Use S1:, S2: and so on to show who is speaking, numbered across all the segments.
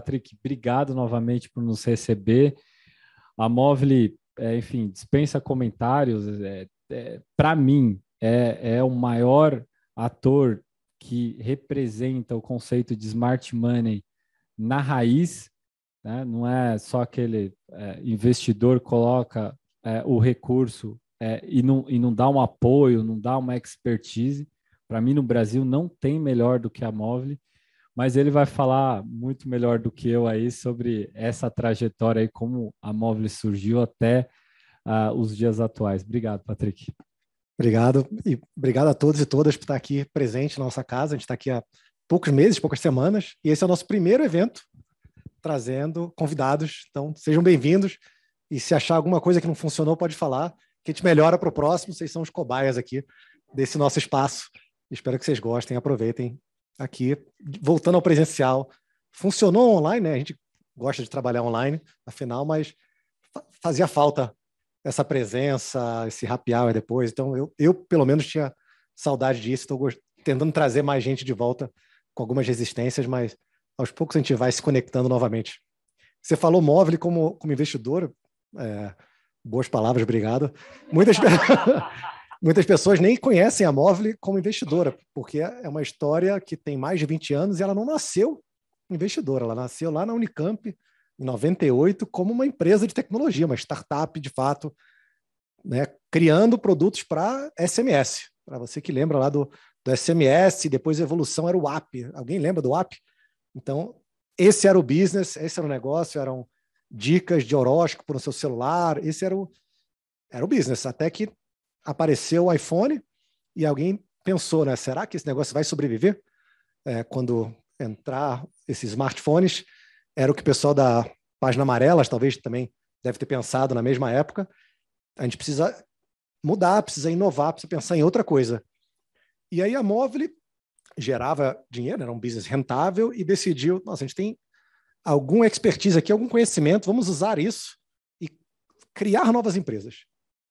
S1: Patrick, obrigado novamente por nos receber. A Móvel, é, enfim, dispensa comentários. É, é, Para mim, é, é o maior ator que representa o conceito de smart money na raiz. Né? Não é só aquele é, investidor coloca é, o recurso é, e, não, e não dá um apoio, não dá uma expertise. Para mim, no Brasil, não tem melhor do que a Móvel mas ele vai falar muito melhor do que eu aí sobre essa trajetória e como a Móvel
S2: surgiu até uh, os dias atuais. Obrigado, Patrick. Obrigado, e obrigado a todos e todas por estar aqui presente na nossa casa. A gente está aqui há poucos meses, poucas semanas, e esse é o nosso primeiro evento trazendo convidados. Então, sejam bem-vindos. E se achar alguma coisa que não funcionou, pode falar, que a gente melhora para o próximo. Vocês são os cobaias aqui desse nosso espaço. Espero que vocês gostem, aproveitem aqui, voltando ao presencial. Funcionou online, né? A gente gosta de trabalhar online, afinal, mas fazia falta essa presença, esse happy hour depois. Então, eu, eu pelo menos tinha saudade disso, estou tentando trazer mais gente de volta com algumas resistências, mas aos poucos a gente vai se conectando novamente. Você falou móvel como, como investidor, é, boas palavras, obrigado. Muitas, muitas pessoas nem conhecem a Movile como investidora, porque é uma história que tem mais de 20 anos e ela não nasceu investidora, ela nasceu lá na Unicamp em 98 como uma empresa de tecnologia, uma startup de fato, né, criando produtos para SMS. Para você que lembra lá do, do SMS, depois a evolução era o app. Alguém lembra do app? Então, esse era o business, esse era o negócio, eram dicas de horóscopo no seu celular, esse era o, era o business, até que apareceu o iPhone e alguém pensou, né? Será que esse negócio vai sobreviver é, quando entrar esses smartphones? Era o que o pessoal da página amarela, talvez também deve ter pensado na mesma época. A gente precisa mudar, precisa inovar, precisa pensar em outra coisa. E aí a Móvel gerava dinheiro, era um business rentável e decidiu, nossa, a gente tem algum expertise aqui, algum conhecimento, vamos usar isso e criar novas empresas,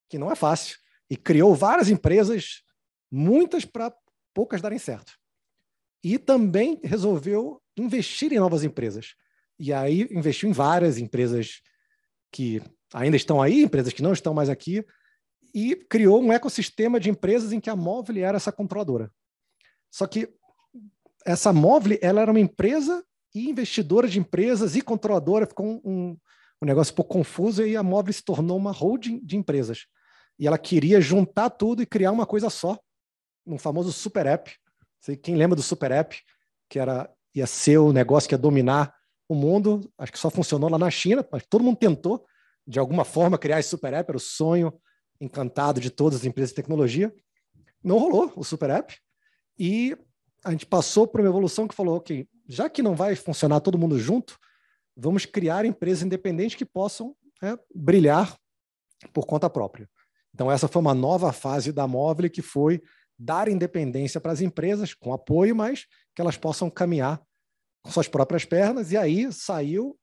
S2: que não é fácil e criou várias empresas, muitas para poucas darem certo. E também resolveu investir em novas empresas. E aí investiu em várias empresas que ainda estão aí, empresas que não estão mais aqui, e criou um ecossistema de empresas em que a Móvel era essa controladora. Só que essa Móvel ela era uma empresa e investidora de empresas e controladora, ficou um, um, negócio um pouco confuso, e a Móvel se tornou uma holding de empresas e ela queria juntar tudo e criar uma coisa só, um famoso super app. Quem lembra do super app, que era ia ser o negócio que ia dominar o mundo, acho que só funcionou lá na China, mas todo mundo tentou, de alguma forma, criar esse super app, era o sonho encantado de todas as empresas de tecnologia. Não rolou o super app, e a gente passou por uma evolução que falou, ok, já que não vai funcionar todo mundo junto, vamos criar empresas independentes que possam é, brilhar por conta própria. Então, essa foi uma nova fase da Móvel que foi dar independência para as empresas, com apoio, mas que elas possam caminhar com suas próprias pernas. E aí saiu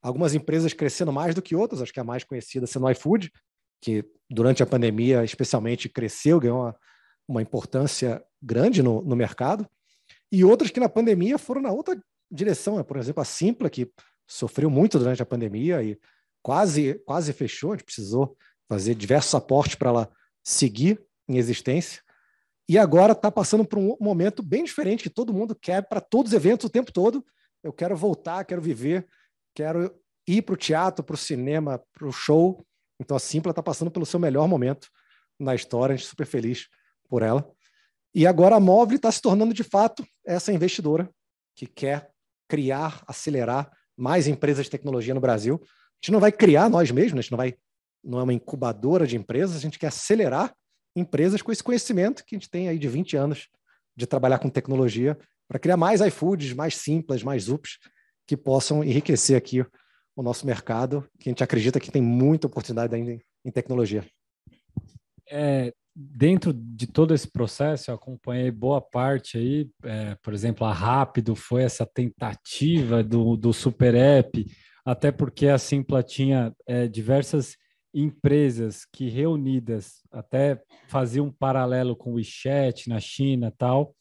S2: algumas empresas crescendo mais do que outras, acho que a mais conhecida sendo o iFood, que durante a pandemia especialmente cresceu, ganhou uma, uma importância grande no, no, mercado, e outras que na pandemia foram na outra direção. Né? Por exemplo, a Simpla, que sofreu muito durante a pandemia e quase, quase fechou, a gente precisou fazer diversos aportes para ela seguir em existência. E agora está passando por um momento bem diferente, que todo mundo quer para todos os eventos o tempo todo. Eu quero voltar, quero viver, quero ir para o teatro, para o cinema, para o show. Então a Simpla está passando pelo seu melhor momento na história, a gente é super feliz por ela. E agora a Móvel está se tornando de fato essa investidora que quer criar, acelerar mais empresas de tecnologia no Brasil. A gente não vai criar nós mesmos, né? a gente não vai não é uma incubadora de empresas, a gente quer acelerar empresas com esse conhecimento que a gente tem aí de 20 anos de trabalhar com tecnologia para criar mais iFoods, mais simples, mais UPs, que possam enriquecer aqui o nosso mercado, que a gente acredita que tem muita oportunidade ainda em tecnologia. É, dentro de todo
S1: esse processo, eu acompanhei boa parte aí, é, por exemplo, a Rápido foi essa tentativa do, do Super App, até porque a Simpla tinha é, diversas empresas que reunidas até faziam um paralelo com o WeChat na China tal.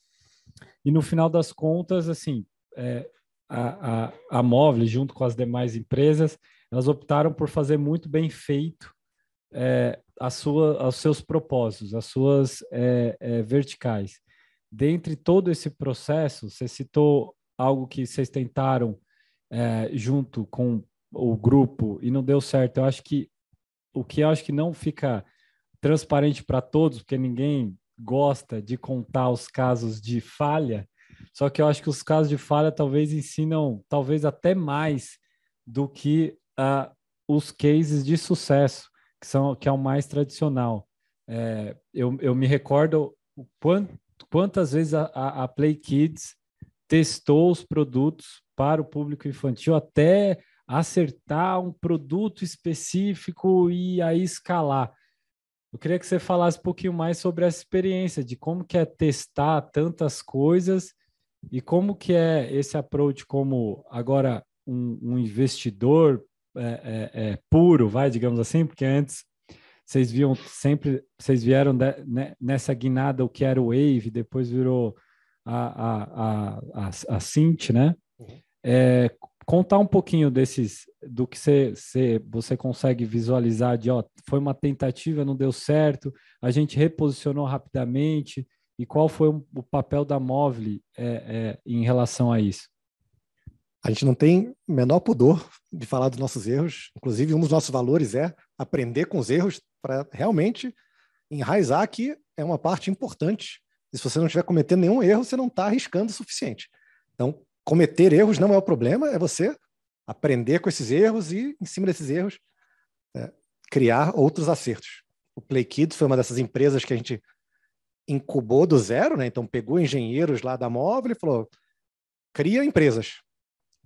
S1: E no final das contas, assim, é, a, a, a Móvel, junto com as demais empresas, elas optaram por fazer muito bem feito é, a sua, aos seus propósitos, as suas é, é, verticais. Dentre todo esse processo, você citou algo que vocês tentaram é, junto com o grupo e não deu certo. Eu acho que o que eu acho que não fica transparente para todos, porque ninguém gosta de contar os casos de falha, só que eu acho que os casos de falha talvez ensinam, talvez até mais do que uh, os cases de sucesso, que, são, que é o mais tradicional. É, eu, eu me recordo quantas vezes a, a Play Kids testou os produtos para o público infantil até acertar um produto específico e aí escalar. Eu queria que você falasse um pouquinho mais sobre essa experiência, de como que é testar tantas coisas e como que é esse approach como agora um, um investidor é, é, é, puro, vai, digamos assim, porque antes vocês viam sempre, vocês vieram de, né, nessa guinada o que era o Wave, depois virou a, a, a, a, a Cint, né? Uhum. É, contar um pouquinho desses do que você você consegue visualizar de ó, foi uma tentativa, não deu certo, a gente reposicionou rapidamente, e qual foi o papel da Móvel é, é, em relação a isso?
S2: A gente não tem menor pudor de falar dos nossos erros, inclusive um dos nossos valores é aprender com os erros para realmente enraizar que é uma parte importante. E se você não estiver cometendo nenhum erro, você não está arriscando o suficiente. Então, cometer erros não é o problema, é você aprender com esses erros e, em cima desses erros, é, criar outros acertos. O Play Kids foi uma dessas empresas que a gente incubou do zero, né? Então pegou engenheiros lá da móvel e falou: cria empresas.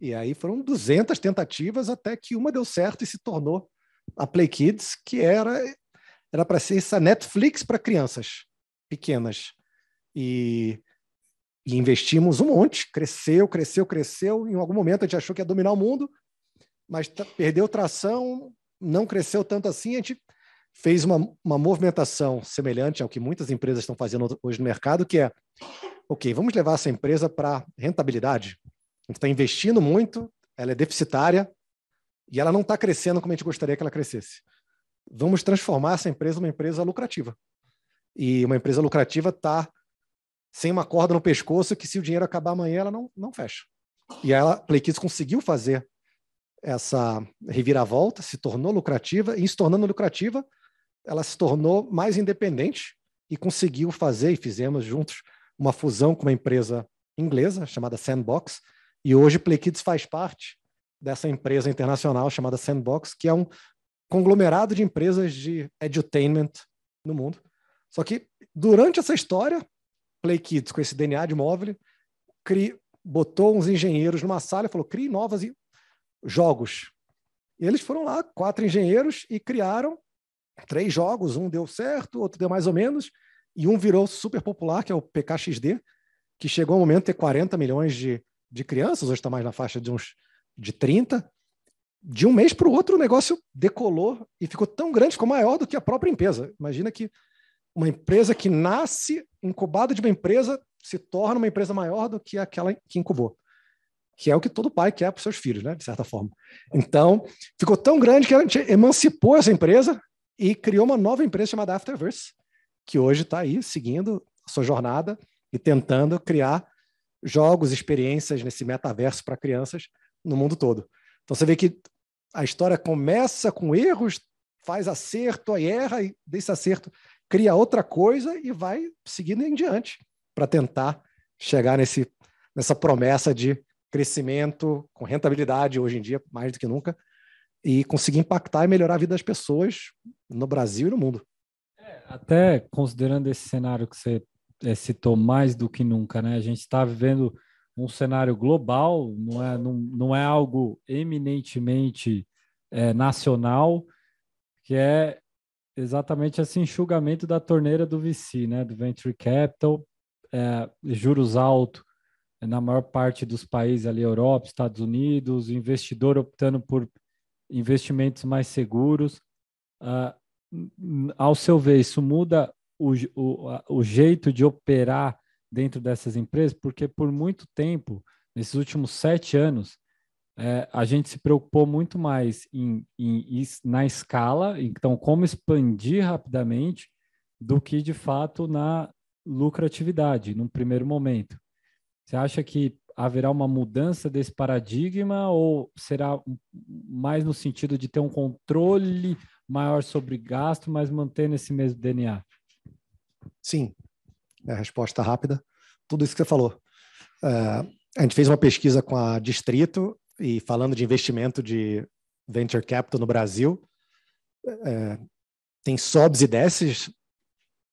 S2: E aí foram 200 tentativas até que uma deu certo e se tornou a Play Kids, que era era para ser essa Netflix para crianças pequenas. E e investimos um monte, cresceu, cresceu, cresceu. Em algum momento a gente achou que ia dominar o mundo, mas perdeu tração, não cresceu tanto assim. A gente fez uma, uma movimentação semelhante ao que muitas empresas estão fazendo hoje no mercado, que é, ok, vamos levar essa empresa para rentabilidade. A gente está investindo muito, ela é deficitária e ela não está crescendo como a gente gostaria que ela crescesse. Vamos transformar essa empresa numa empresa lucrativa. E uma empresa lucrativa está sem uma corda no pescoço que se o dinheiro acabar amanhã ela não, não fecha. E ela, Play Kids conseguiu fazer essa reviravolta, se tornou lucrativa e se tornando lucrativa, ela se tornou mais independente e conseguiu fazer e fizemos juntos uma fusão com uma empresa inglesa chamada Sandbox e hoje Play Kids faz parte dessa empresa internacional chamada Sandbox, que é um conglomerado de empresas de edutainment no mundo. Só que durante essa história, Play Kids com esse DNA de móvel, cri, botou uns engenheiros numa sala e falou: crie novas jogos. E eles foram lá, quatro engenheiros, e criaram três jogos. Um deu certo, outro deu mais ou menos, e um virou super popular, que é o PKXD, que chegou ao momento de ter 40 milhões de, de crianças, hoje está mais na faixa de uns de 30. De um mês para o outro, o negócio decolou e ficou tão grande, ficou maior do que a própria empresa. Imagina que uma empresa que nasce incubada de uma empresa se torna uma empresa maior do que aquela que incubou, que é o que todo pai quer para os seus filhos, né, de certa forma. Então, ficou tão grande que a gente emancipou essa empresa e criou uma nova empresa chamada Afterverse, que hoje está aí seguindo a sua jornada e tentando criar jogos, experiências nesse metaverso para crianças no mundo todo. Então você vê que a história começa com erros, faz acerto, aí erra e desse acerto cria outra coisa e vai seguindo em diante para tentar chegar nesse, nessa promessa de crescimento com rentabilidade hoje em dia, mais do que nunca, e conseguir impactar e melhorar a vida das pessoas no Brasil e no mundo. É, até considerando esse cenário que você
S1: é, citou mais do que nunca, né? A gente está vivendo um cenário global, não é, não, não é algo eminentemente é, nacional, que é exatamente esse enxugamento da torneira do VC, né, do Venture Capital, é, juros altos é, na maior parte dos países ali, Europa, Estados Unidos, investidor optando por investimentos mais seguros. Ah, ao seu ver, isso muda o, o, o jeito de operar dentro dessas empresas? Porque por muito tempo, nesses últimos sete anos, é, a gente se preocupou muito mais em, em, na escala, então como expandir rapidamente, do que de fato na lucratividade, num primeiro momento. Você acha que haverá uma mudança desse paradigma ou será mais no sentido de ter um controle
S2: maior sobre gasto, mas mantendo esse mesmo DNA? Sim, é a resposta rápida. Tudo isso que você falou. É, a gente fez uma pesquisa com a Distrito e falando de investimento de venture capital no Brasil, é, tem sobes e desces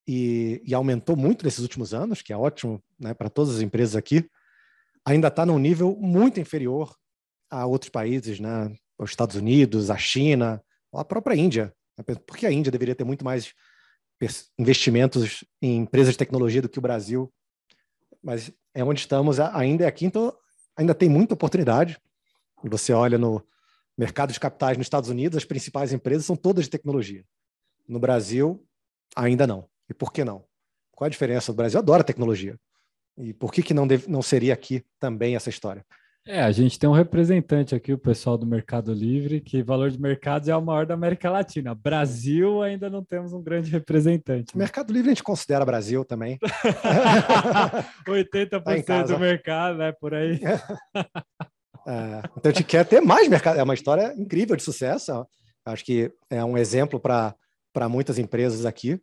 S2: e, e, aumentou muito nesses últimos anos, que é ótimo né, para todas as empresas aqui, ainda está num nível muito inferior a outros países, né, os Estados Unidos, a China, a própria Índia. Né, Por que a Índia deveria ter muito mais investimentos em empresas de tecnologia do que o Brasil, mas é onde estamos ainda é aqui, então ainda tem muita oportunidade. Você olha no mercado de capitais nos Estados Unidos, as principais empresas são todas de tecnologia. No Brasil, ainda não. E por que não? Qual a diferença? O Brasil adora tecnologia. E por que, que não, deve, não seria aqui também essa história?
S1: É, a gente tem um representante aqui, o pessoal do Mercado Livre, que valor de mercado é o maior da América Latina. Brasil ainda não temos um grande representante. Né? Mercado Livre a gente considera Brasil também. 80% tá do mercado, né? Por aí.
S2: É, então a gente quer ter mais mercado. É uma história incrível de sucesso. Acho que é um exemplo para muitas empresas aqui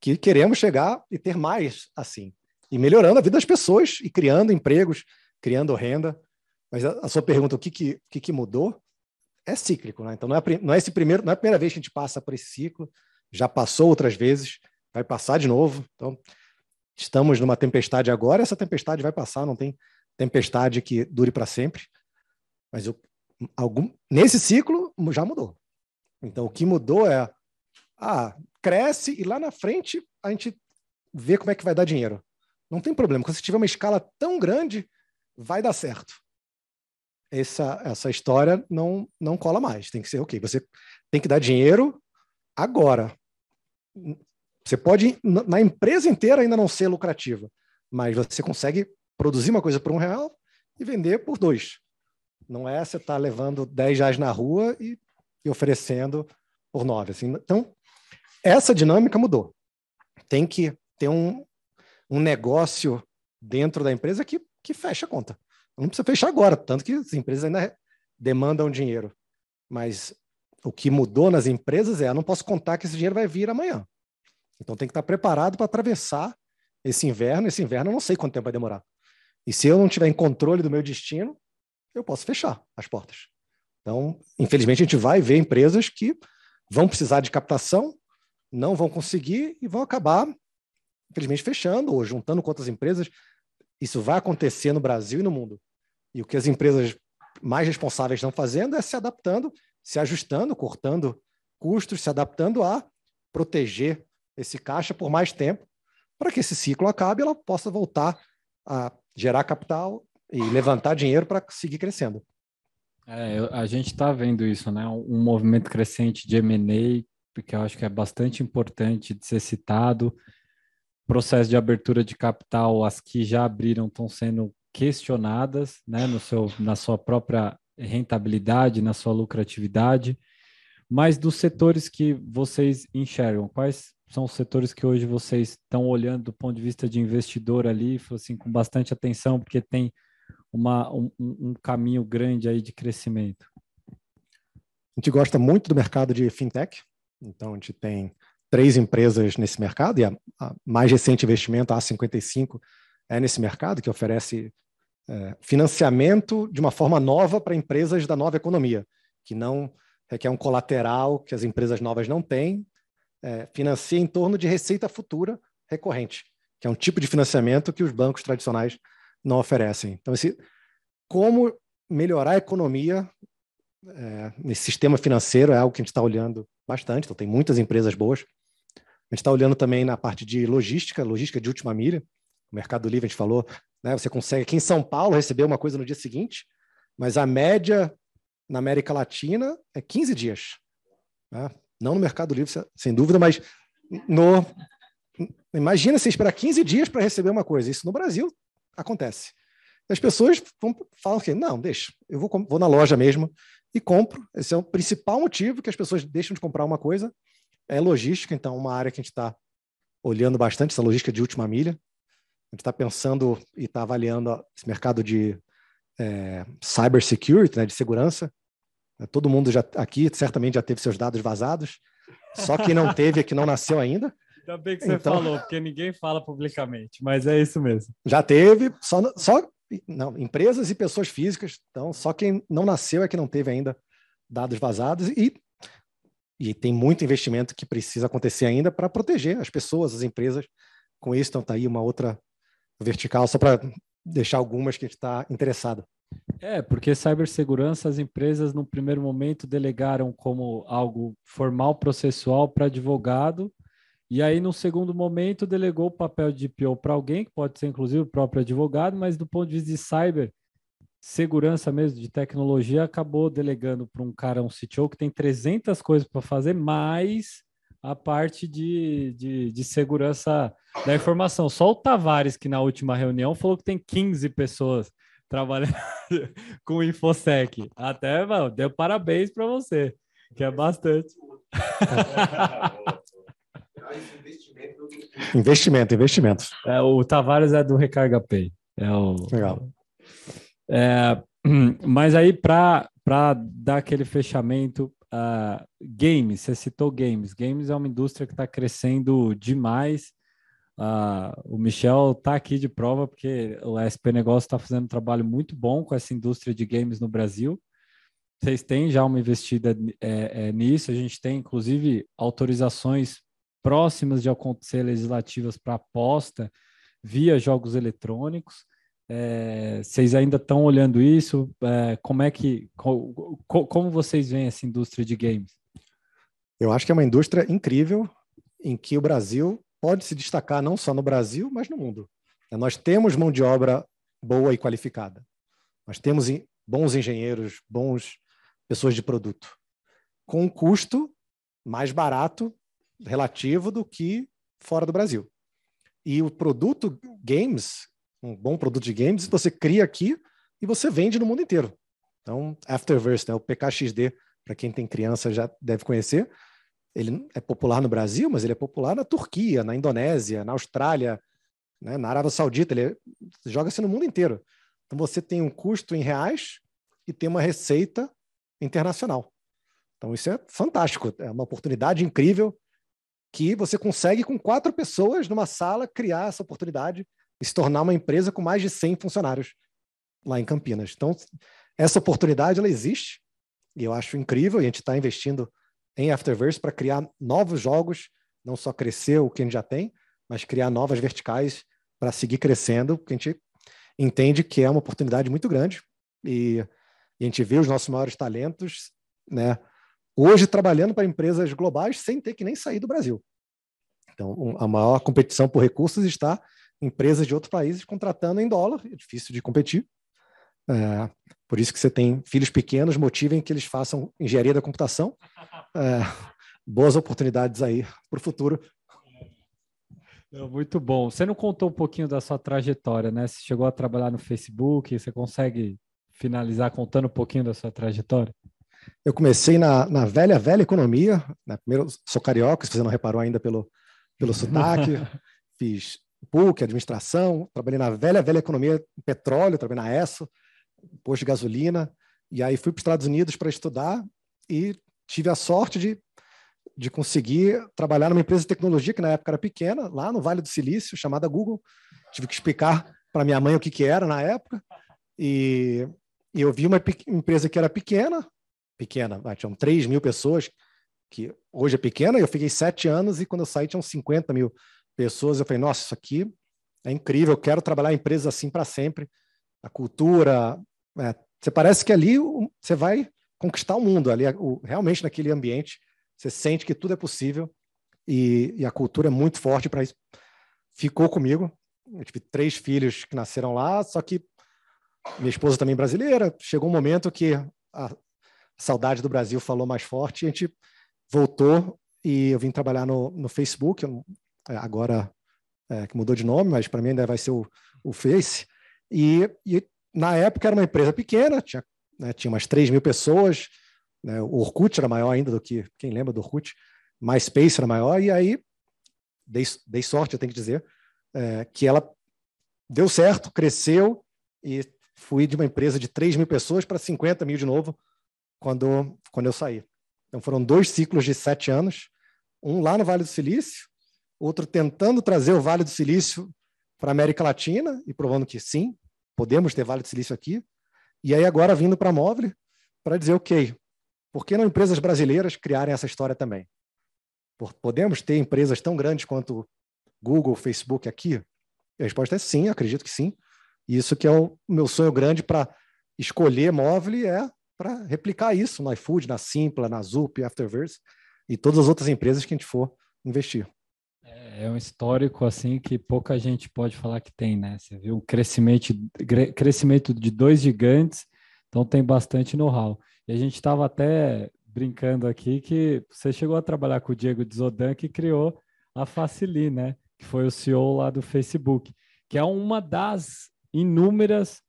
S2: que queremos chegar e ter mais assim. E melhorando a vida das pessoas e criando empregos, criando renda. Mas a, a sua pergunta, o que, que, que, que mudou? É cíclico, né? Então não é, não é esse primeiro, não é a primeira vez que a gente passa por esse ciclo, já passou outras vezes, vai passar de novo. Então, estamos numa tempestade agora, essa tempestade vai passar, não tem tempestade que dure para sempre. Mas eu, algum, nesse ciclo já mudou. Então o que mudou é ah, cresce e lá na frente a gente vê como é que vai dar dinheiro. Não tem problema. Quando você tiver uma escala tão grande, vai dar certo. Essa, essa história não, não cola mais. Tem que ser, ok, você tem que dar dinheiro agora. Você pode, na empresa inteira, ainda não ser lucrativa, mas você consegue produzir uma coisa por um real e vender por dois. Não é você estar tá levando 10 reais na rua e, e oferecendo por 9. Assim. Então, essa dinâmica mudou. Tem que ter um, um negócio dentro da empresa que, que fecha a conta. Não precisa fechar agora, tanto que as empresas ainda demandam dinheiro. Mas o que mudou nas empresas é: eu não posso contar que esse dinheiro vai vir amanhã. Então tem que estar preparado para atravessar esse inverno. Esse inverno eu não sei quanto tempo vai demorar. E se eu não tiver em controle do meu destino, eu posso fechar as portas. Então, infelizmente, a gente vai ver empresas que vão precisar de captação, não vão conseguir e vão acabar, infelizmente, fechando ou juntando com outras empresas. Isso vai acontecer no Brasil e no mundo. E o que as empresas mais responsáveis estão fazendo é se adaptando, se ajustando, cortando custos, se adaptando a proteger esse caixa por mais tempo, para que esse ciclo acabe e ela possa voltar a gerar capital e levantar dinheiro para seguir crescendo.
S1: É, a gente está vendo isso, né? Um movimento crescente de M&A, porque eu acho que é bastante importante de ser citado. Processo de abertura de capital, as que já abriram estão sendo questionadas, né? No seu, na sua própria rentabilidade, na sua lucratividade. Mas dos setores que vocês enxergam, quais são os setores que hoje vocês estão olhando do ponto de vista de investidor ali, assim, com bastante atenção, porque tem uma, um, um caminho
S2: grande aí de crescimento? A gente gosta muito do mercado de fintech, então a gente tem três empresas nesse mercado, e a, a mais recente investimento, a A55, é nesse mercado, que oferece é, financiamento de uma forma nova para empresas da nova economia, que não requer um colateral que as empresas novas não têm, é, financia em torno de receita futura recorrente, que é um tipo de financiamento que os bancos tradicionais não oferecem. Então, esse, como melhorar a economia é, nesse sistema financeiro é algo que a gente está olhando bastante. Então, tem muitas empresas boas. A gente está olhando também na parte de logística, logística de última milha. O Mercado Livre, a gente falou, né, você consegue aqui em São Paulo receber uma coisa no dia seguinte, mas a média na América Latina é 15 dias. Né? Não no Mercado Livre, sem dúvida, mas no. Imagina você esperar 15 dias para receber uma coisa. Isso no Brasil acontece. As pessoas vão, falam que assim, não, deixa, eu vou, vou na loja mesmo e compro. Esse é o principal motivo que as pessoas deixam de comprar uma coisa. É logística, então, uma área que a gente está olhando bastante, essa logística de última milha. A gente está pensando e está avaliando esse mercado de é, cyber security, né, de segurança. Todo mundo já aqui certamente já teve seus dados vazados. Só quem não teve é que não nasceu ainda.
S1: Ainda bem que você então... falou, porque ninguém fala publicamente,
S2: mas é isso mesmo. Já teve, só, só não, empresas e pessoas físicas, então só quem não nasceu é que não teve ainda dados vazados e, e tem muito investimento que precisa acontecer ainda para proteger as pessoas, as empresas com isso. Então tá aí uma outra vertical, só para deixar algumas que está interessada. É, porque
S1: cibersegurança as empresas no primeiro momento delegaram como algo formal processual para advogado, e aí, no segundo momento, delegou o papel de DPO para alguém, que pode ser inclusive o próprio advogado, mas do ponto de vista de cyber, segurança mesmo, de tecnologia, acabou delegando para um cara, um CTO, que tem 300 coisas para fazer, mais a parte de, de, de, segurança da informação. Só o Tavares, que na última reunião falou que tem 15 pessoas trabalhando com o
S2: InfoSec.
S1: Até, mano, deu parabéns para você, que é bastante.
S2: mais investimento. Investimento, investimento. É, o
S1: Tavares é do Recarga Pay. É o... Legal. É, mas aí, para dar aquele fechamento, uh, games, você citou games. Games é uma indústria que está crescendo demais. Uh, o Michel está aqui de prova porque o SP Negócio está fazendo um trabalho muito bom com essa indústria de games no Brasil. Vocês têm já uma investida é, é, nisso, a gente tem inclusive autorizações próximas de acontecer legislativas para aposta via jogos eletrônicos. É, vocês ainda estão olhando isso? É, como
S2: é que co, co, como vocês veem essa indústria de games? Eu acho que é uma indústria incrível em que o Brasil pode se destacar não só no Brasil, mas no mundo. É, nós temos mão de obra boa e qualificada. Nós temos bons engenheiros, bons pessoas de produto, com um custo mais barato relativo do que fora do Brasil. E o produto games, um bom produto de games, você cria aqui e você vende no mundo inteiro. Então, Afterverse, né, o PKXD, para quem tem criança já deve conhecer, ele é popular no Brasil, mas ele é popular na Turquia, na Indonésia, na Austrália, né, na Arábia Saudita, ele é, joga-se no mundo inteiro. Então, você tem um custo em reais e tem uma receita internacional. Então, isso é fantástico, é uma oportunidade incrível que você consegue, com quatro pessoas numa sala, criar essa oportunidade e se tornar uma empresa com mais de 100 funcionários lá em Campinas. Então, essa oportunidade ela existe e eu acho incrível. E a gente está investindo em Afterverse para criar novos jogos, não só crescer o que a gente já tem, mas criar novas verticais para seguir crescendo, porque a gente entende que é uma oportunidade muito grande e, e a gente vê os nossos maiores talentos, né? hoje trabalhando para empresas globais sem ter que nem sair do Brasil. Então, a maior competição por recursos está em empresas de outros países contratando em dólar, é difícil de competir. É, por isso que você tem filhos pequenos, motivem que eles façam engenharia da computação. É, boas oportunidades aí para o futuro.
S1: Muito bom. Você não contou um pouquinho da sua trajetória, né? Você chegou a trabalhar no Facebook, você consegue finalizar contando um
S2: pouquinho da sua trajetória? Eu comecei na, na velha, velha economia. Né? Primeiro, sou carioca, se você não reparou ainda pelo, pelo sotaque. Fiz PUC, administração, trabalhei na velha, velha economia, petróleo, trabalhei na ESSO, posto de gasolina. E aí fui para os Estados Unidos para estudar e tive a sorte de, de conseguir trabalhar numa empresa de tecnologia que na época era pequena, lá no Vale do Silício, chamada Google. Tive que explicar para minha mãe o que, que era na época. E, e eu vi uma empresa que era pequena, pequena, tinham 3 mil pessoas, que hoje é pequena, eu fiquei sete anos e quando eu saí tinham 50 mil pessoas. Eu falei, nossa, isso aqui é incrível, eu quero trabalhar em empresas assim para sempre. A cultura, é, você parece que ali você vai conquistar o mundo, ali é realmente naquele ambiente, você sente que tudo é possível e, e a cultura é muito forte para isso. Ficou comigo, eu tive três filhos que nasceram lá, só que minha esposa também é brasileira, chegou um momento que a, saudade do Brasil falou mais forte, a gente voltou e eu vim trabalhar no, no Facebook, é, agora é, que mudou de nome, mas para mim ainda vai ser o, o Face. E, e, na época era uma empresa pequena, tinha, né, tinha umas 3 mil pessoas, né, o Orkut era maior ainda do que, quem lembra do Orkut, MySpace era maior, e aí dei, dei sorte, eu tenho que dizer, é, que ela deu certo, cresceu, e fui de uma empresa de 3 mil pessoas para 50 mil de novo, quando, quando eu saí. Então foram dois ciclos de sete anos, um lá no Vale do Silício, outro tentando trazer o Vale do Silício para a América Latina e provando que sim, podemos ter Vale do Silício aqui. E aí agora vindo para a Móvel para dizer, ok, por que não empresas brasileiras criarem essa história também? Podemos ter empresas tão grandes quanto Google, Facebook aqui? A resposta é sim, acredito que sim. E isso que é o meu sonho grande para escolher Móvel é para replicar isso no iFood, na Simpla, na Zup, Afterverse e todas as outras empresas que a gente for investir. É, é um histórico assim que pouca gente
S1: pode falar que tem, né? Você viu o crescimento, crescimento de dois gigantes, então tem bastante know-how. E a gente estava até brincando aqui que você chegou a trabalhar com o Diego Zodan que criou a Facili, né? Que foi o CEO lá do Facebook, que é uma das inúmeras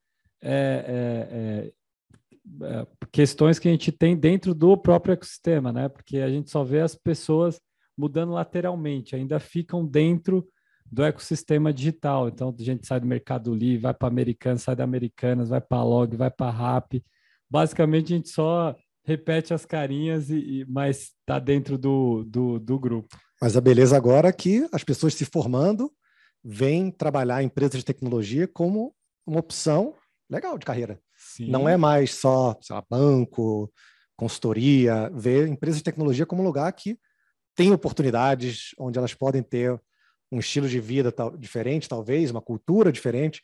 S1: é, é, é, é, questões que a gente tem dentro do próprio ecossistema, né? Porque a gente só vê as pessoas mudando lateralmente, ainda ficam dentro do ecossistema digital. Então, a gente sai do Mercado Livre, vai para Americanas, sai da Americanas, vai para Log, vai para Rap. Basicamente, a gente só repete as carinhas, e, e mas está dentro do, do,
S2: do grupo. Mas a beleza agora é que as pessoas se formando vêm trabalhar em empresas de tecnologia como uma opção legal de carreira. Sim. Não é mais só lá, banco, consultoria, ver empresas de tecnologia como um lugar que tem oportunidades, onde elas podem ter um estilo de vida tal, diferente, talvez, uma cultura diferente,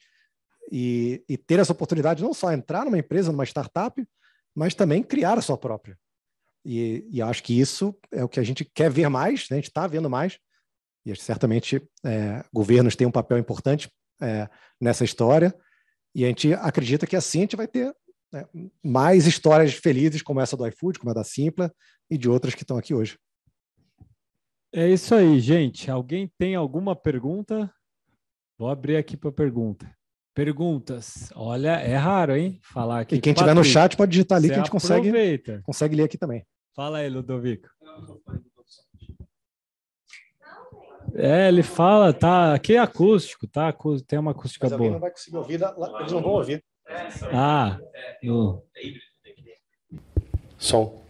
S2: e, e, ter essa oportunidade não só entrar numa empresa, numa startup, mas também criar a sua própria. E, e acho que isso é o que a gente quer ver mais, né? a gente está vendo mais, e certamente é, governos têm um papel importante é, nessa história, e a gente acredita que assim a gente vai ter né, mais histórias felizes como essa do iFood, como a da Simpla e de outras que estão aqui hoje.
S1: É isso aí, gente. Alguém tem alguma pergunta? Vou abrir aqui
S2: para pergunta.
S1: Perguntas. Olha, é raro, hein? Falar aqui. E quem tiver no chat pode digitar ali que a gente aproveita. consegue, consegue ler aqui também. Fala aí, Ludovico. Não, é, ele fala, tá. Aqui é acústico, tá? Tem uma acústica Mas boa. Não vai
S2: conseguir ouvir, eles não vão ouvir. Ah,
S1: no... som.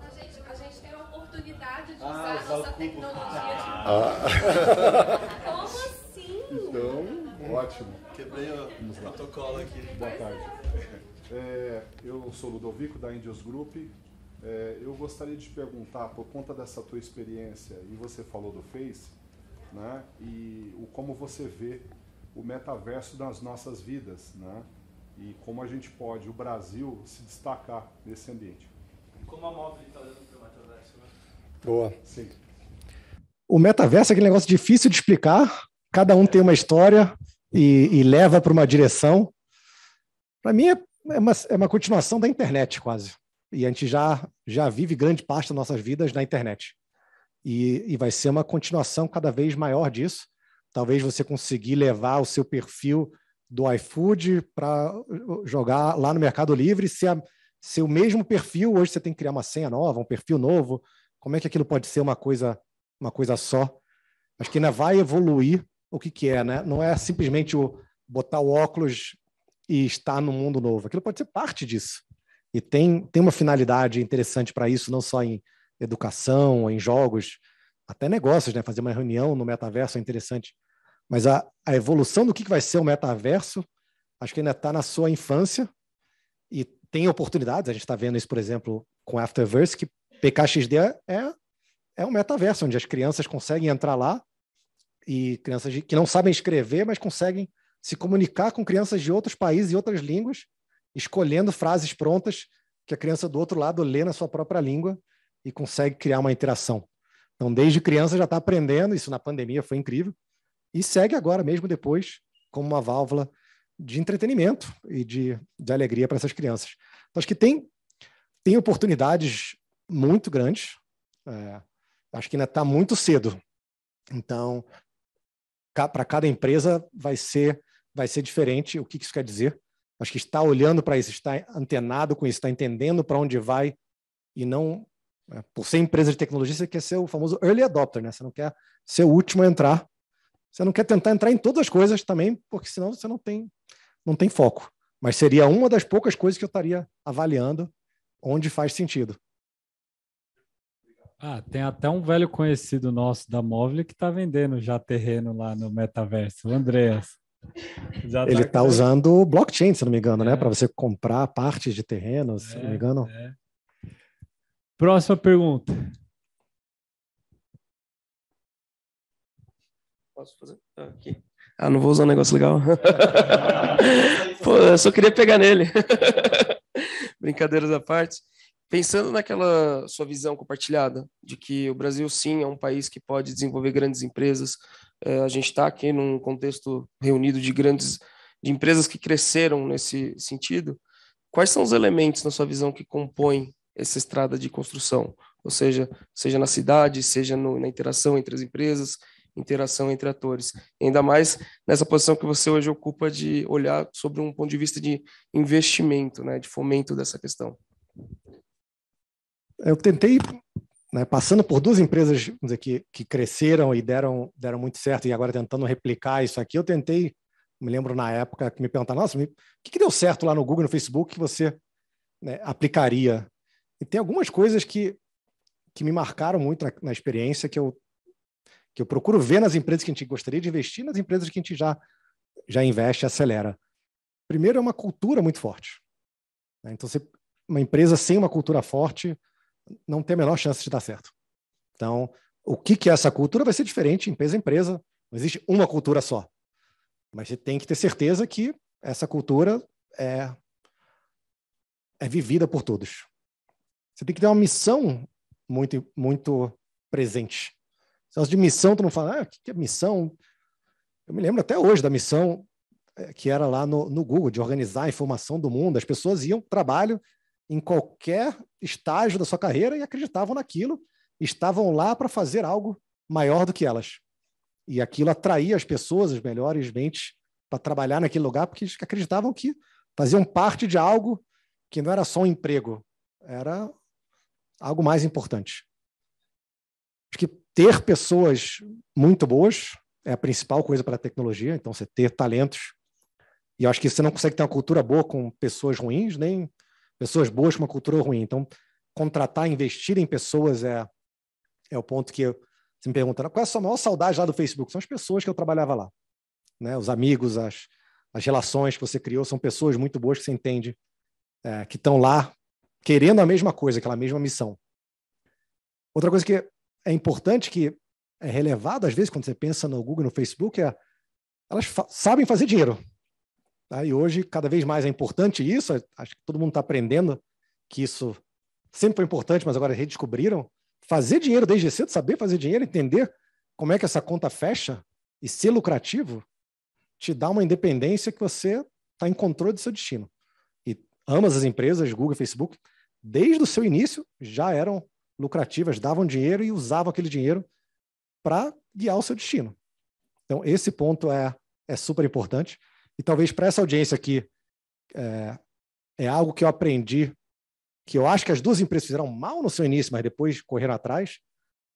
S1: A gente, a gente tem oportunidade de usar ah, nossa tecnologia ah. Como assim?
S2: Então, ótimo. Quebrei o protocolo aqui. Boa tarde. É, eu
S3: sou Ludovico, da Indios Group. É, eu gostaria de te perguntar, por conta dessa tua experiência, e você falou do Face, né, e o, como você vê o metaverso nas nossas vidas, né, e como a gente pode, o Brasil, se destacar nesse ambiente. como a Mobile está olhando para o metaverso,
S2: né? Boa. Sim. O metaverso é aquele negócio difícil de explicar, cada um tem uma história e, e leva para uma direção. Para mim, é, é, uma, é uma continuação da internet, quase e a gente já já vive grande parte das nossas vidas na internet. E, e vai ser uma continuação cada vez maior disso. Talvez você conseguir levar o seu perfil do iFood para uh, jogar lá no Mercado Livre, ser, a, o mesmo perfil, hoje você tem que criar uma senha nova, um perfil novo, como é que aquilo pode ser uma coisa, uma coisa só? Acho que ainda vai evoluir o que, que é, né? Não é simplesmente o botar o óculos e estar no mundo novo. Aquilo pode ser parte disso e tem, tem uma finalidade interessante para isso, não só em educação, em jogos, até negócios, né? Fazer uma reunião no metaverso é interessante. Mas a, a evolução do que vai ser o metaverso, acho que ainda está na sua infância e tem oportunidades. A gente está vendo isso, por exemplo, com Afterverse, que PKXD é, é, é um metaverso, onde as crianças conseguem entrar lá e crianças que não sabem escrever, mas conseguem se comunicar com crianças de outros países e outras línguas escolhendo frases prontas que a criança do outro lado lê na sua própria língua e consegue criar uma interação. Então, desde criança já está aprendendo, isso na pandemia foi incrível, e segue agora, mesmo depois, como uma válvula de entretenimento e de, de alegria para essas crianças. Então, acho que tem, tem oportunidades muito grandes, é, acho que ainda está muito cedo. Então, para cada empresa vai ser vai ser diferente o que isso quer dizer mas que está olhando para isso, está antenado com isso, está entendendo para onde vai e não. É, por ser empresa de tecnologia, você quer ser o famoso early adopter, né? Você não quer ser o último a entrar. Você não quer tentar entrar em todas as coisas também, porque senão você não tem, não tem foco. Mas seria uma das poucas coisas que eu estaria avaliando onde faz sentido.
S1: Ah, tem até um velho conhecido nosso da Móvel que está vendendo já terreno lá no metaverso, o Andreas.
S2: Tá Ele está usando blockchain, se não me engano, né? é. né? Para você comprar partes de terrenos, se não me é, engano. É. Próxima pergunta.
S3: Posso fazer? Ah, aqui.
S1: Ah, não vou usar um negócio
S3: legal. Pô, eu só queria pegar nele. Brincadeiras à parte. Pensando naquela sua visão compartilhada de que o Brasil sim é um país que pode desenvolver grandes empresas, é, a gente está aqui num contexto reunido de grandes de empresas que cresceram nesse sentido. Quais são os elementos, na sua visão, que compõem essa estrada de construção? Ou seja, seja na cidade, seja no, na interação entre as empresas, interação entre atores. ainda mais nessa posição que você hoje ocupa de olhar sobre um ponto de vista de investimento, né, de fomento dessa
S2: questão. Eu tentei né, passando por duas empresas dizer, que, que cresceram e deram, deram muito certo, e agora tentando replicar isso aqui, eu tentei, me lembro na época que me perguntaram, nossa, o que, que deu certo lá no Google, no Facebook, que você né, aplicaria? E tem algumas coisas que, que me marcaram muito na, na, experiência, que eu, que eu procuro ver nas empresas que a gente gostaria de investir, nas empresas que a gente já, já investe e acelera. Primeiro é uma cultura muito forte. Né? Então, você, uma empresa sem uma cultura forte não tem a menor chance de dar certo. Então, o que, que é essa cultura vai ser diferente empresa a empresa. Não existe uma cultura só. Mas você tem que ter certeza que essa cultura é, é vivida por todos. Você tem que ter uma missão muito, muito presente. Se de missão, tu não fala, ah, o que é missão? Eu me lembro até hoje da missão eh, que era lá no, no Google, de organizar a informação do mundo. As pessoas iam para trabalho, em qualquer estágio da sua carreira e acreditavam naquilo, estavam lá para fazer algo maior do que elas. E aquilo atraía as pessoas, as melhores mentes, para trabalhar naquele lugar, porque acreditavam que faziam parte de algo que não era só um emprego, era algo mais importante. Acho que ter pessoas muito boas é a principal coisa para a tecnologia, então você ter talentos. E acho que você não consegue ter uma cultura boa com pessoas ruins, nem pessoas boas com uma cultura ruim. Então, contratar, investir em pessoas é, é o ponto que você me pergunta. Qual é a sua maior saudade lá do Facebook? São as pessoas que eu trabalhava lá. Né? Os amigos, as, as relações que você criou, são pessoas muito boas que você entende, é, que estão lá querendo a mesma coisa, aquela mesma missão. Outra coisa que é importante, que é relevado às vezes quando você pensa no Google e no Facebook, é elas fa sabem fazer dinheiro. Tá? E hoje, cada vez mais é importante isso, acho que todo mundo está aprendendo que isso sempre foi importante, mas agora redescobriram. Fazer dinheiro desde cedo, saber fazer dinheiro, entender como é que essa conta fecha e ser lucrativo, te dá uma independência que você está em controle do seu destino. E ambas as empresas, Google e Facebook, desde o seu início já eram lucrativas, davam dinheiro e usavam aquele dinheiro para guiar o seu destino. Então, esse ponto é, é super importante. E talvez para essa audiência aqui, é, é algo que eu aprendi, que eu acho que as duas empresas fizeram mal no seu início, mas depois correram atrás,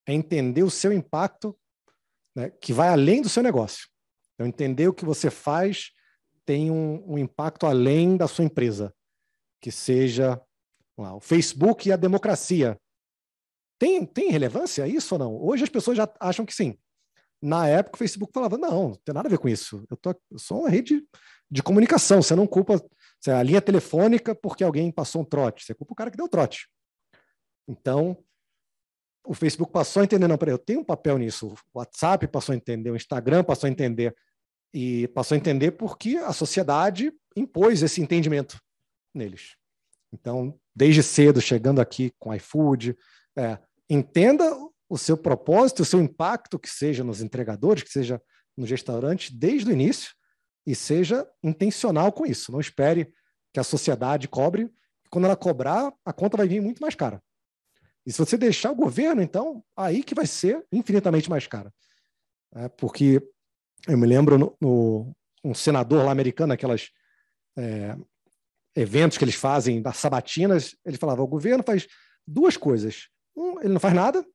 S2: é entender o seu impacto, né, que vai além do seu negócio. Então, entender o que você faz tem um, um impacto além da sua empresa, que seja lá, o Facebook e a democracia. Tem, tem relevância isso ou não? Hoje as pessoas já acham que sim na época o Facebook falava: não, não tem nada a ver com isso. Eu, tô, eu sou uma rede de comunicação. Você não culpa você, é a linha telefônica porque alguém passou um trote. Você culpa o cara que deu trote. Então, o Facebook passou a entender: não, peraí, eu tenho um papel nisso. O WhatsApp passou a entender, o Instagram passou a entender. E passou a entender porque a sociedade impôs esse entendimento neles. Então, desde cedo, chegando aqui com iFood, é, entenda o seu propósito, o seu impacto, que seja nos entregadores, que seja no restaurante, desde o início e seja intencional com isso. Não espere que a sociedade cobre, quando ela cobrar, a conta vai vir muito mais cara. E se você deixar o governo, então, aí que vai ser infinitamente mais cara. É porque eu me lembro no, no, um senador lá americano, aquelas é, eventos que eles fazem das sabatinas, ele falava: o governo faz duas coisas. Um, ele não faz nada,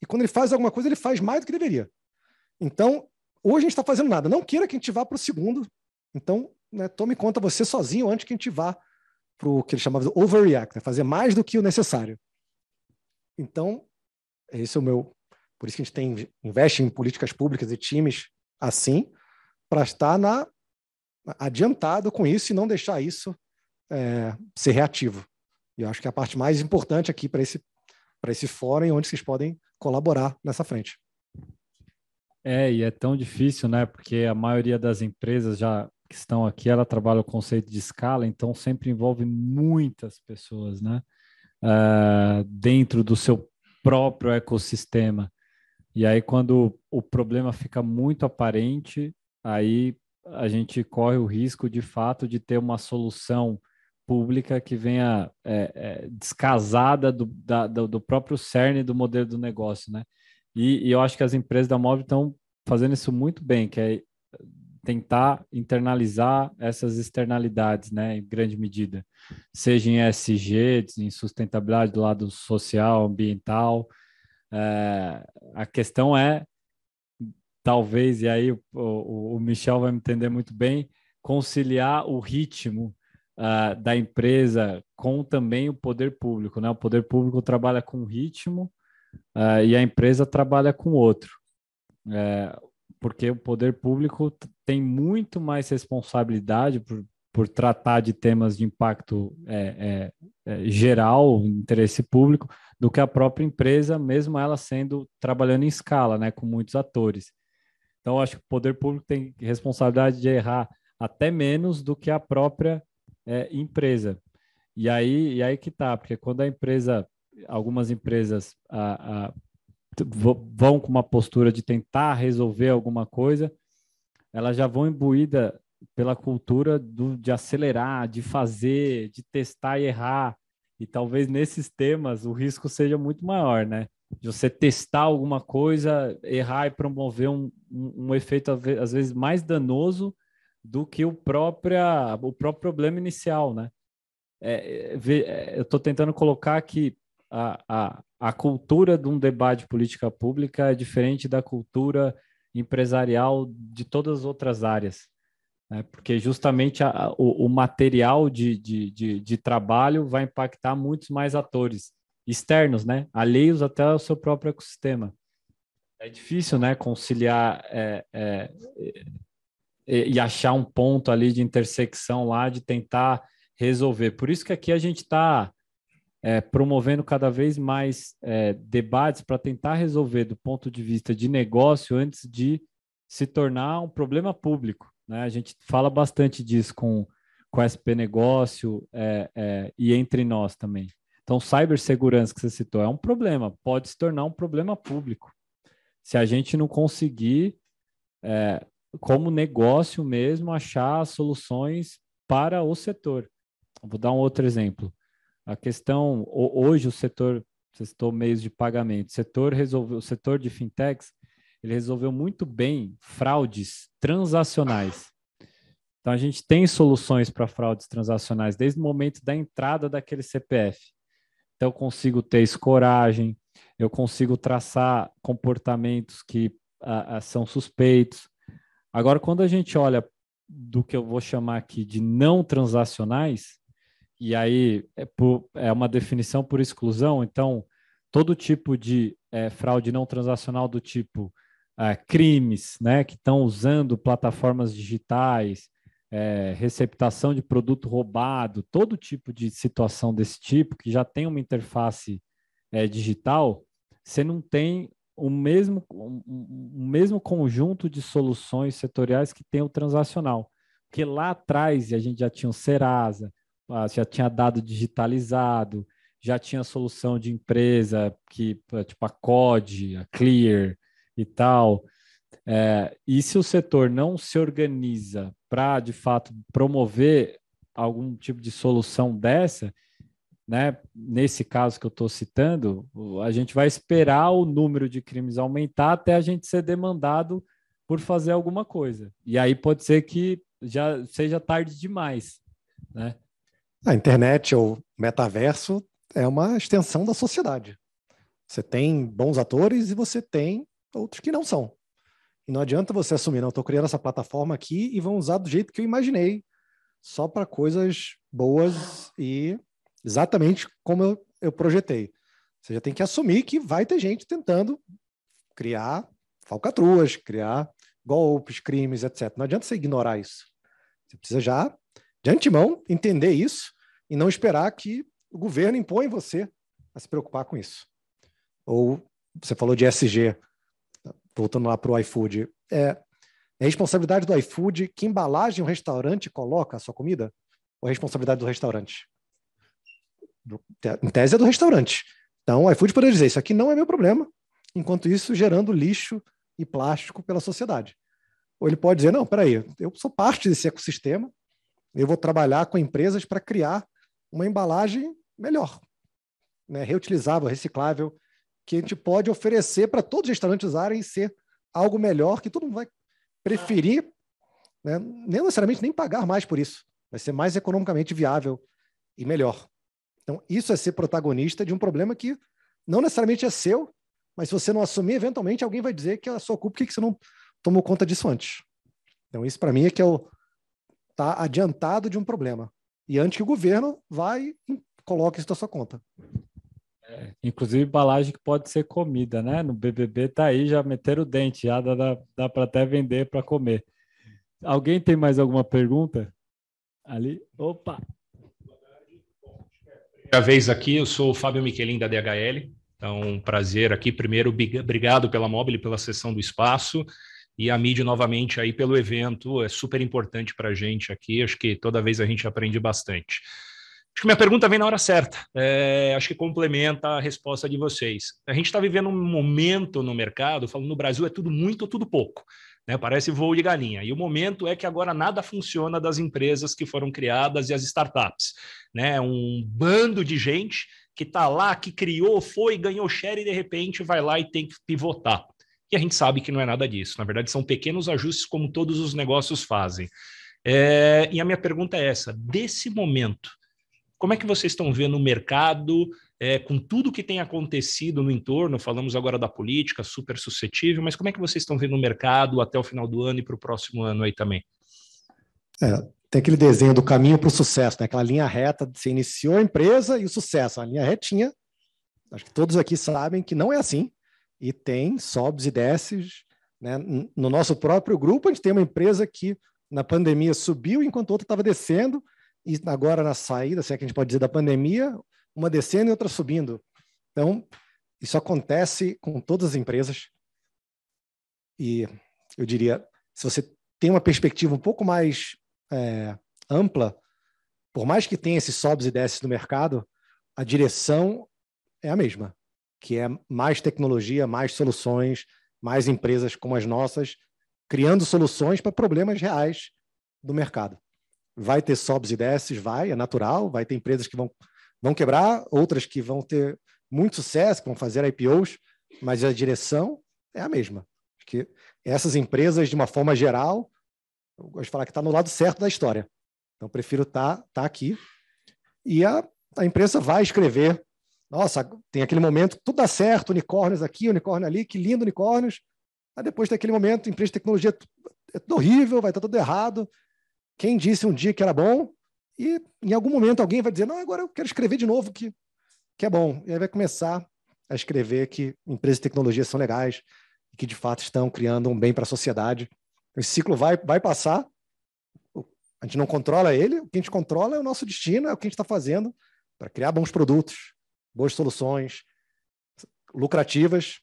S2: e quando ele faz alguma coisa, ele faz mais do que deveria. Então, hoje a gente está fazendo nada. Não queira que a gente vá para o segundo. Então, né, tome conta você sozinho antes que a gente vá para o que ele chamava de overreact, né, fazer mais do que o necessário. Então, esse é o meu. Por isso que a gente tem, investe em políticas públicas e times assim, para estar na, adiantado com isso e não deixar isso é, ser reativo. E eu acho que é a parte mais importante aqui para esse, esse fórum, onde vocês podem colaborar nessa frente.
S1: É, e é tão difícil, né? Porque a maioria das empresas já que estão aqui, ela trabalha o conceito de escala, então sempre envolve muitas pessoas, né? Uh, dentro do seu próprio ecossistema. E aí, quando o problema fica muito aparente, aí a gente corre o risco de fato de ter uma solução pública que venha é, é, descasada do, da, do, próprio cerne do modelo do negócio, né? E, e eu acho que as empresas da Mob estão fazendo isso muito bem, que é tentar internalizar essas externalidades, né, em grande medida, seja em SG, em sustentabilidade do lado social, ambiental. É, a questão é, talvez, e aí o, o Michel vai me entender muito bem, conciliar o ritmo uh, da empresa com também o poder público, né? O poder público trabalha com ritmo uh, e a empresa trabalha com outro, uh, porque o poder público tem muito mais responsabilidade por, por tratar de temas de impacto é, é, geral, interesse público, do que a própria empresa, mesmo ela sendo trabalhando em escala, né, com muitos atores. Então, acho que o poder público tem responsabilidade de errar até menos do que a própria é, empresa. E aí, e aí que tá, porque quando a empresa, algumas empresas a, a, vão com uma postura de tentar resolver alguma coisa, elas já vão imbuída pela cultura do, de acelerar, de fazer, de testar e errar. E talvez nesses temas o risco seja muito maior, né? De você testar alguma coisa, errar e promover um, um, um efeito às vezes mais danoso do que o, própria, o próprio problema inicial, né? É, é, é eu estou tentando colocar que a, a, a cultura de um debate de política pública é diferente da cultura empresarial de todas as outras áreas, né? porque justamente a, o, o, material de, de, de, de, trabalho vai impactar muitos mais atores externos, né? alheios até ao seu próprio ecossistema. É difícil né? conciliar é, é, e, achar um ponto ali de intersecção lá, de tentar resolver. Por isso que aqui a gente está é, promovendo cada vez mais é, debates para tentar resolver do ponto de vista de negócio antes de se tornar um problema público. Né? A gente fala bastante disso com, com SP Negócio é, é, e entre nós também. Então, cibersegurança que você citou é um problema, pode se tornar um problema público. Se a gente não conseguir é, como negócio mesmo, achar soluções para o setor. Vou dar um outro exemplo. A questão, hoje o setor, você citou meios de pagamento, o setor, resolveu, o setor de fintechs, ele resolveu muito bem fraudes transacionais. Então, a gente tem soluções para fraudes transacionais desde o momento da entrada daquele CPF. Então, eu consigo ter escoragem, eu consigo traçar comportamentos que a, ah, a, ah, são suspeitos, Agora, quando a gente olha do que eu vou chamar aqui de não transacionais, e aí é, por, é uma definição por exclusão, então todo tipo de é, fraude não transacional do tipo é, crimes, né, que estão usando plataformas digitais, é, receptação de produto roubado, todo tipo de situação desse tipo que já tem uma interface é, digital, você não tem o mesmo, o mesmo conjunto de soluções setoriais que tem o transacional. Porque lá atrás a gente já tinha o Serasa, ah, já tinha dado digitalizado, já tinha solução de empresa, que tipo a COD, a Clear e tal. É, e se o setor não se organiza para, de fato, promover algum tipo de solução dessa, né, nesse caso que eu estou citando, a gente vai esperar o número de crimes aumentar até a gente ser demandado por fazer alguma coisa. E aí pode ser que já seja tarde demais, né?
S2: A internet ou metaverso é uma extensão da sociedade. Você tem bons atores e você tem outros que não são. E não adianta você assumir, não, estou criando essa plataforma aqui e vão usar do jeito que eu imaginei, só para coisas boas e Exatamente como eu, eu projetei. Você já tem que assumir que vai ter gente tentando criar falcatruas, criar golpes, crimes, etc. Não adianta você ignorar isso. Você precisa já, de antemão, entender isso e não esperar que o governo impõe você a se preocupar com isso. Ou você falou de SG, voltando lá para o iFood. É, é responsabilidade do iFood que embalagem o restaurante coloca a sua comida? Ou é responsabilidade do restaurante? em tese é do restaurante. Então, o iFood poderia dizer: isso aqui não é meu problema, enquanto isso gerando lixo e plástico pela sociedade. Ou ele pode dizer: não, peraí, eu sou parte desse ecossistema, eu vou trabalhar com empresas para criar uma embalagem melhor, né, reutilizável, reciclável, que a gente pode oferecer para todos os restaurantes usarem e ser algo melhor, que todo mundo vai preferir, né, nem necessariamente nem pagar mais por isso, vai ser mais economicamente viável e melhor. Então, isso é ser protagonista de um problema que não necessariamente é seu, mas se você não assumir, eventualmente alguém vai dizer que é a sua culpa, que você não tomou conta disso antes. Então, isso para mim é que é o tá adiantado de um problema. E antes que o governo vá e coloque isso na sua conta.
S1: É, inclusive embalagem que pode ser comida, né? No BBB tá aí, já meteram o dente, já dá, dá para até vender para comer. Alguém tem mais alguma pergunta? Ali, opa!
S3: primeira vez aqui, eu sou o Fábio Miquelin da DHL. Então, um prazer aqui. Primeiro, obrigado pela Mobile, pela sessão do espaço e a mídia novamente aí pelo evento. É super importante para a gente aqui. Acho que toda vez a gente aprende bastante. Acho que minha pergunta vem na hora certa. É, acho que complementa a resposta de vocês. A gente está vivendo um momento no mercado, falando no Brasil é tudo muito ou tudo pouco. Né? Parece voo de galinha. E o momento é que agora nada funciona das empresas que foram criadas e as startups. Né? É um bando de gente que está lá, que criou, foi, ganhou share e de repente vai lá e tem que pivotar. E a gente sabe que não é nada disso. Na verdade, são pequenos ajustes, como todos os negócios fazem. É... e a minha pergunta é essa: desse momento, como é que vocês estão vendo o mercado, é, com tudo que tem acontecido no entorno, falamos agora da política, super suscetível, mas como é que vocês estão vendo o mercado até o final do ano e para o próximo ano aí também?
S2: É, tem aquele desenho do caminho para o sucesso, né? aquela linha reta, você iniciou a empresa e o sucesso, a linha retinha. Acho que todos aqui sabem que não é assim. E tem sobes e desces. Né? No nosso próprio grupo, a gente tem uma empresa que na pandemia subiu enquanto outra estava descendo. E agora, na saída, se é que a gente pode dizer, da pandemia, uma descendo e outra subindo. Então, isso acontece com todas as empresas. E eu diria, se você tem uma perspectiva um pouco mais é, ampla, por mais que tenha esses sobes e desces no mercado, a direção é a mesma, que é mais tecnologia, mais soluções, mais empresas como as nossas, criando soluções para problemas reais do mercado. Vai ter sobes e desces, vai, é natural, vai ter empresas que vão vão quebrar, outras que vão ter muito sucesso, que vão fazer IPOs, mas a direção é a mesma. Acho que essas empresas, de uma forma geral, eu gosto de falar que está no lado certo da história. Então, prefiro estar tá, tá aqui. E a, a imprensa vai escrever. Nossa, tem aquele momento, tudo dá certo, unicórnios aqui, unicórnio ali, que lindo unicórnios. Aí depois tem aquele momento, empresa de tecnologia é horrível, vai estar tá tudo errado. Quem disse um dia que era bom, e em algum momento alguém vai dizer: não, agora eu quero escrever de novo que, que é bom. E aí vai começar a escrever que empresas de tecnologia são legais e que de fato estão criando um bem para a sociedade. Esse ciclo vai, vai passar, a gente não controla ele, o que a gente controla é o nosso destino, é o que a gente está fazendo para criar bons produtos, boas soluções, lucrativas,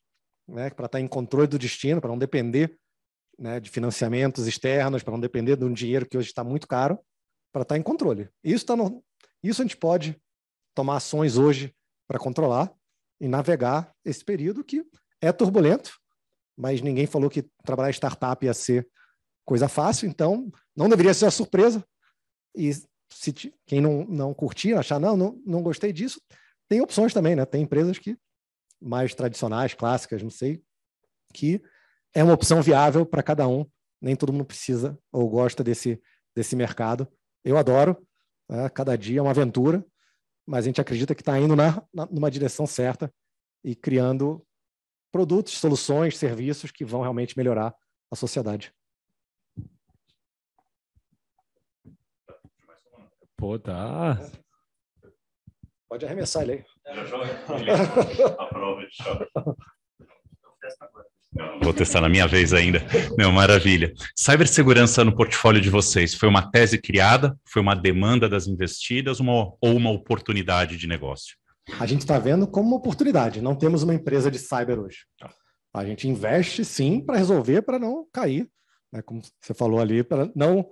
S2: né, para estar em controle do destino, para não depender né, de financiamentos externos, para não depender de um dinheiro que hoje está muito caro para estar tá em controle. Isso, tá no... Isso a gente pode tomar ações hoje para controlar e navegar esse período que é turbulento, mas ninguém falou que trabalhar startup ia ser coisa fácil, então não deveria ser uma surpresa. E se quem não, não curtir, achar, não, não, não gostei disso, tem opções também, né? Tem empresas que mais tradicionais, clássicas, não sei, que é uma opção viável para cada um. Nem todo mundo precisa ou gosta desse, desse mercado. Eu adoro. Né? Cada dia é uma aventura, mas a gente acredita que está indo na, na, numa direção certa e criando produtos, soluções, serviços que vão realmente melhorar a sociedade. Pô, tá. Pode arremessar ele aí. Aproveite
S3: vou testar na minha vez ainda. Meu, maravilha. Cibersegurança no portfólio de vocês foi uma tese criada, foi uma demanda das investidas uma, ou uma oportunidade de negócio?
S2: A gente está vendo como uma oportunidade. Não temos uma empresa de cyber hoje. Tá. A gente investe sim para resolver, para não cair, né? como você falou ali, para não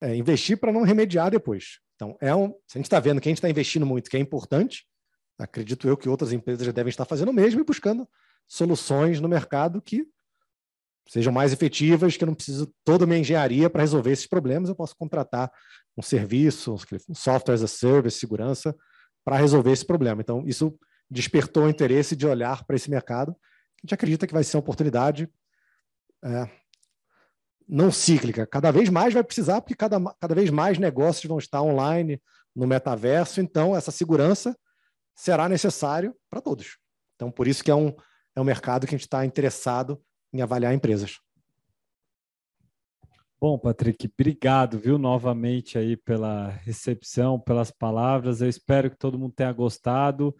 S2: é, investir para não remediar depois. Então, é um, se a gente está vendo que a gente está investindo muito, que é importante, acredito eu que outras empresas já devem estar fazendo o mesmo e buscando soluções no mercado que sejam mais efetivas, que eu não preciso toda a minha engenharia para resolver esses problemas, eu posso contratar um serviço, um software as a service, segurança, para resolver esse problema. Então, isso despertou o interesse de olhar para esse mercado. A gente acredita que vai ser uma oportunidade é, não cíclica. Cada vez mais vai precisar, porque cada, cada vez mais negócios vão estar online, no metaverso. Então, essa segurança será necessário para todos. Então, por isso que é um, é um mercado que a gente está interessado em avaliar empresas.
S1: Bom, Patrick, obrigado, viu, novamente aí pela recepção, pelas palavras. Eu espero que todo mundo tenha gostado.